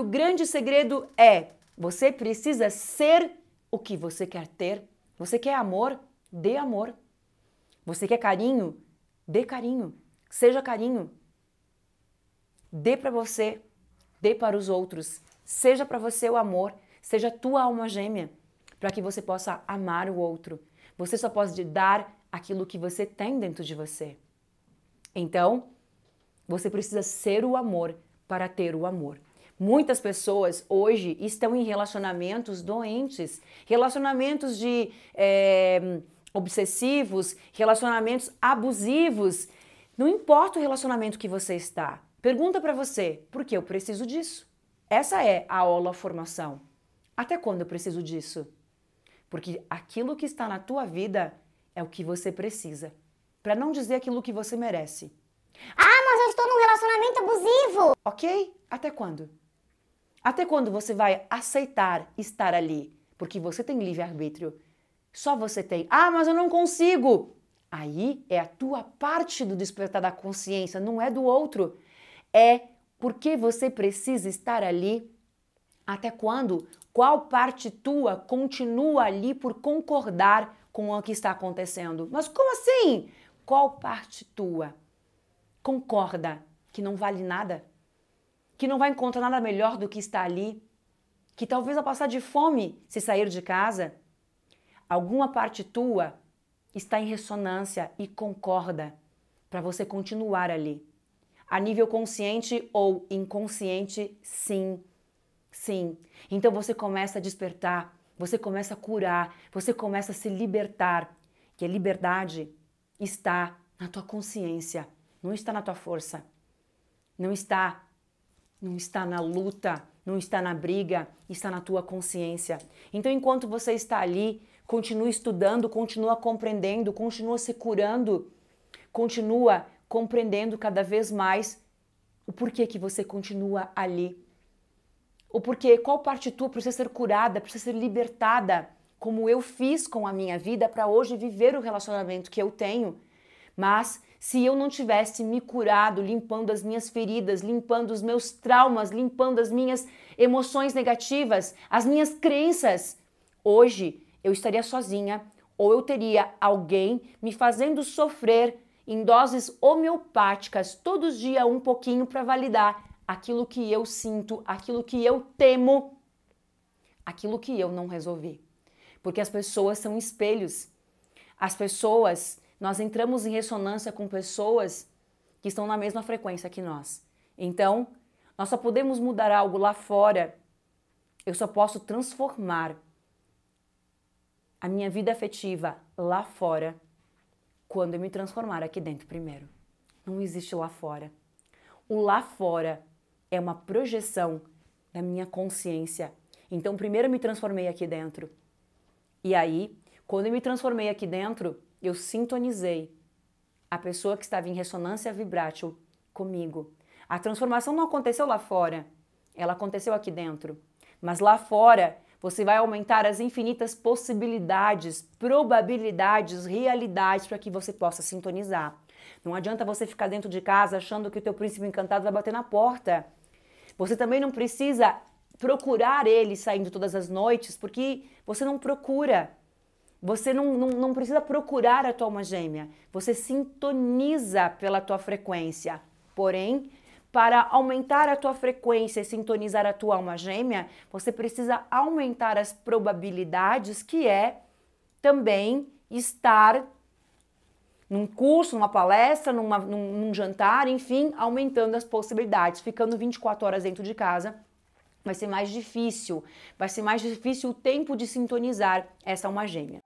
O grande segredo é: você precisa ser o que você quer ter. Você quer amor? Dê amor. Você quer carinho? Dê carinho. Seja carinho. Dê para você, dê para os outros. Seja para você o amor, seja tua alma gêmea, para que você possa amar o outro. Você só pode dar aquilo que você tem dentro de você. Então, você precisa ser o amor para ter o amor. Muitas pessoas hoje estão em relacionamentos doentes, relacionamentos de é, obsessivos, relacionamentos abusivos. Não importa o relacionamento que você está. Pergunta para você, por que eu preciso disso? Essa é a aula formação. Até quando eu preciso disso? Porque aquilo que está na tua vida é o que você precisa, para não dizer aquilo que você merece. Ah, mas eu estou num relacionamento abusivo. OK? Até quando? Até quando você vai aceitar estar ali? Porque você tem livre-arbítrio. Só você tem. Ah, mas eu não consigo! Aí é a tua parte do despertar da consciência, não é do outro. É porque você precisa estar ali até quando? Qual parte tua continua ali por concordar com o que está acontecendo? Mas como assim? Qual parte tua concorda que não vale nada? que não vai encontrar nada melhor do que estar ali, que talvez vai passar de fome se sair de casa. Alguma parte tua está em ressonância e concorda para você continuar ali. A nível consciente ou inconsciente, sim. Sim. Então você começa a despertar, você começa a curar, você começa a se libertar. Que a liberdade está na tua consciência, não está na tua força, não está não está na luta, não está na briga, está na tua consciência. Então, enquanto você está ali, continua estudando, continua compreendendo, continua se curando, continua compreendendo cada vez mais o porquê que você continua ali. O porquê, qual parte tua precisa ser curada, precisa ser libertada, como eu fiz com a minha vida para hoje viver o relacionamento que eu tenho mas se eu não tivesse me curado, limpando as minhas feridas, limpando os meus traumas, limpando as minhas emoções negativas, as minhas crenças, hoje eu estaria sozinha ou eu teria alguém me fazendo sofrer em doses homeopáticas, todos os dias um pouquinho para validar aquilo que eu sinto, aquilo que eu temo, aquilo que eu não resolvi. Porque as pessoas são espelhos. As pessoas nós entramos em ressonância com pessoas que estão na mesma frequência que nós. Então, nós só podemos mudar algo lá fora. Eu só posso transformar a minha vida afetiva lá fora quando eu me transformar aqui dentro primeiro. Não existe lá fora. O lá fora é uma projeção da minha consciência. Então, primeiro eu me transformei aqui dentro. E aí, quando eu me transformei aqui dentro, eu sintonizei a pessoa que estava em ressonância vibrátil comigo. A transformação não aconteceu lá fora, ela aconteceu aqui dentro. Mas lá fora, você vai aumentar as infinitas possibilidades, probabilidades, realidades para que você possa sintonizar. Não adianta você ficar dentro de casa achando que o teu príncipe encantado vai bater na porta. Você também não precisa procurar ele saindo todas as noites, porque você não procura. Você não, não, não, precisa procurar a tua alma gêmea, você sintoniza pela tua frequência. Porém, para aumentar a tua frequência e sintonizar a tua alma gêmea, você precisa aumentar as probabilidades, que é também estar num curso, numa palestra, numa, num, num jantar, enfim, aumentando as possibilidades, ficando 24 horas dentro de casa vai ser mais difícil, vai ser mais difícil o tempo de sintonizar essa alma gêmea.